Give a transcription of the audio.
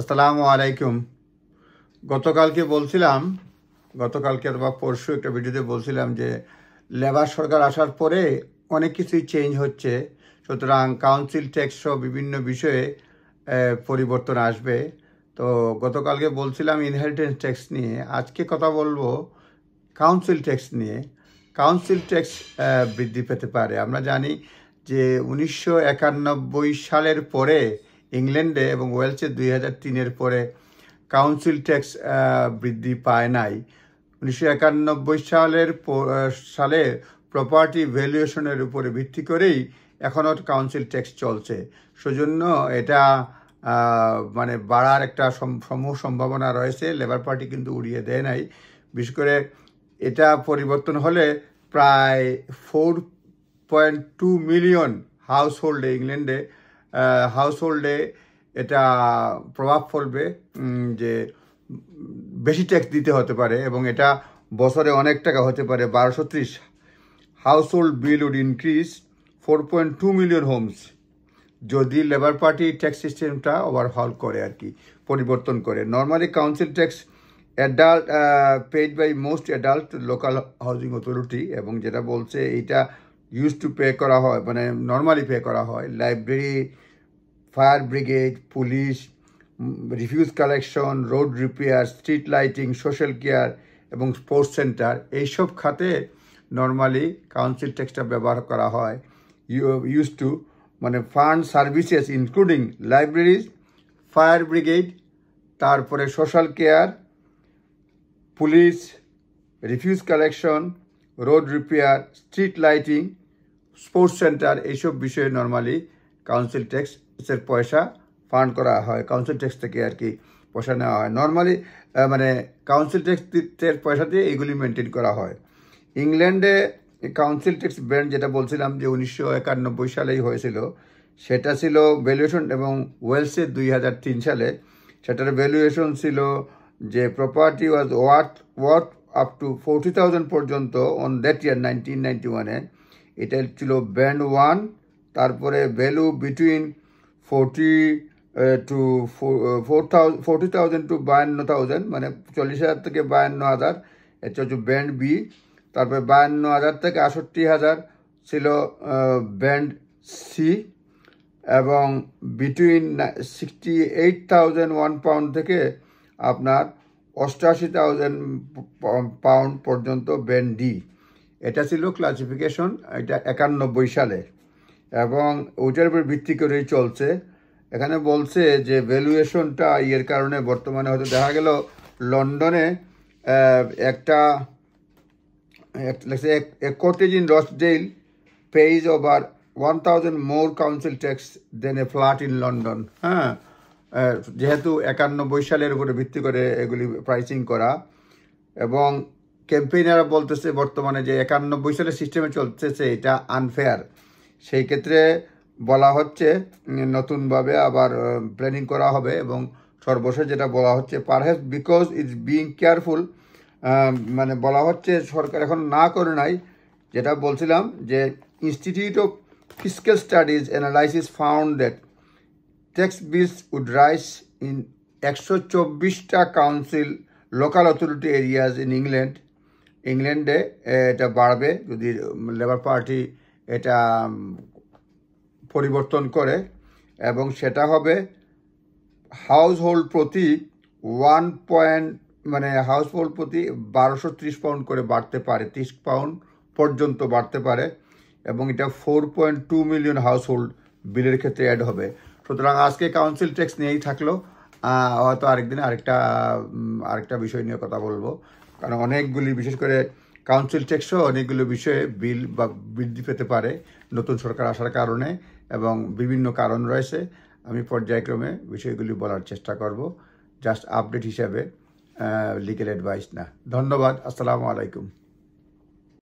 আসসালামু আলাইকুম গতকালকে বলছিলাম গতকালকে অথবা পরশু একটা ভিডিওতে বলছিলাম যে লেবার সরকার আসার পরে অনেক কিছুই চেঞ্জ হচ্ছে সুতরাং কাউন্সিল ট্যাক্স সহ বিভিন্ন বিষয়ে পরিবর্তন আসবে তো গতকালকে বলছিলাম ইনহেরিটেন্স ট্যাক্স নিয়ে আজকে কথা বলবো কাউন্সিল ট্যাক্স নিয়ে কাউন্সিল ট্যাক্স বৃদ্ধি পেতে পারে আমরা জানি যে উনিশশো সালের পরে ইংল্যান্ডে এবং ওয়েলসে দুই হাজার তিনের পরে কাউন্সিল ট্যাক্স বৃদ্ধি পায় নাই উনিশশো একানব্বই সালের সালে প্রপার্টি ভ্যালুয়েশনের উপরে ভিত্তি করেই এখনও কাউন্সিল ট্যাক্স চলছে সেজন্য এটা মানে বাড়ার একটা সমূহ সম্ভাবনা রয়েছে লেবার পার্টি কিন্তু উড়িয়ে দেয় নাই বিশেষ করে এটা পরিবর্তন হলে প্রায় ফোর পয়েন্ট টু মিলিয়ন হাউস হোল্ডে ইংল্যান্ডে হাউসহোল্ডে এটা প্রভাব ফলবে যে বেশি ট্যাক্স দিতে হতে পারে এবং এটা বছরে অনেক টাকা হতে পারে বারোশো ত্রিশ household bill would increase four point two million homes যদি লেবার পার্টি ট্যাক্স সিস্টেমটা ওভারহল করে আর কি পরিবর্তন করে normally council tax adult paid by most adult local housing authority এবং যেটা বলছে এইটা ইউজ টু পে করা হয় মানে নর্মালি পে করা হয় library fire brigade police refuse collection road repair street lighting social care এবং স্পোর্টস সেন্টার এইসব খাতে নর্মালি কাউন্সিল ট্যাক্সটা ব্যবহার করা হয় ইউজ টু মানে fund services including libraries fire brigade তারপরে social care police refuse collection road repair street lighting sports centre এইসব বিষয়ে নর্মালি কাউন্সিল ট্যাক্স এর পয়সা ফান্ড করা হয় কাউন্সিল ট্যাক্স থেকে আর কি পয়সা নেওয়া হয় নর্মালি মানে কাউন্সিল ট্যাক্সের পয়সা দিয়ে এইগুলি মেনটেন করা হয় ইংল্যান্ডে কাউন্সিল ট্যাক্স ব্যান্ড যেটা বলছিলাম যে উনিশশো একানব্বই সালেই হয়েছিল সেটা ছিল ভ্যালুয়েশন এবং ওয়েলসে দুই হাজার তিন সালে সেটার ভ্যালুয়েশন ছিল যে property was worth worth up to forty thousand পর্যন্ত on that year nineteen ninety ওয়ানে এটা ছিল ব্যান্ড ওয়ান তারপরে value between two four thousand to বায়ান্ন থাউজেন্ড মানে চল্লিশ হাজার থেকে বায়ান্ন হাজার এটা হচ্ছে ব্যান্ড বি তারপরে বায়ান্ন হাজার থেকে আষট্টি হাজার ছিল ব্যান্ড সি এবং between sixty eight thousand one pound থেকে আপনার অষ্টআশি থাউজেন্ড পাউন্ড পর্যন্ত ব্যান্ড ডি এটা ছিল ক্লাসিফিকেশন এটা একানব্বই সালে এবং ওইটার উপর ভিত্তি করেই চলছে এখানে বলছে যে ভ্যালুয়েশনটা ইয়ের কারণে বর্তমানে হয়তো দেখা গেল লন্ডনে একটা এক রস in pays over one 1000 more council tax than a flat in London হ্যাঁ যেহেতু একানব্বই সালের উপরে ভিত্তি করে এগুলি প্রাইসিং করা এবং ক্যাম্পেইনাররা বলতেছে বর্তমানে যে একানব্বই সালের সিস্টেমে চলতেছে এটা আনফেয়ার সেই ক্ষেত্রে বলা হচ্ছে নতুনভাবে আবার প্ল্যানিং করা হবে এবং সর্বশেষ যেটা বলা হচ্ছে perhaps because is being careful মানে বলা হচ্ছে সরকার এখন না করে নাই যেটা বলছিলাম যে institute of physical studies analysis found that tax bills would rise in একশো চব্বিশটা council local authority areas in England ইংল্যান্ডে এটা বাড়বে যদি লেবার পার্টি এটা পরিবর্তন করে এবং সেটা হবে হাউস হোল্ড প্রতি ওয়ান পয়েন্ট মানে হাউস হোল্ড প্রতি বারোশো ত্রিশ পাউন্ড করে বাড়তে পারে ত্রিশ পাউন্ড পর্যন্ত বাড়তে পারে এবং এটা four point two million household বিলের ক্ষেত্রে অ্যাড হবে সুতরাং আজকে কাউন্সিল ট্যাক্স নিয়েই থাকলো হয়তো আরেকদিন আরেকটা আরেকটা বিষয় নিয়ে কথা বলবো কারণ অনেকগুলি বিশেষ করে কাউন্সিল ট্যাক্সও অনেকগুলো বিষয়ে বিল বা বৃদ্ধি পেতে পারে নতুন সরকার আসার কারণে এবং বিভিন্ন কারণ রয়েছে আমি পর্যায়ক্রমে বিষয়গুলি বলার চেষ্টা করব জাস্ট আপডেট হিসাবে লিগেল অ্যাডভাইস না ধন্যবাদ আসসালামু আলাইকুম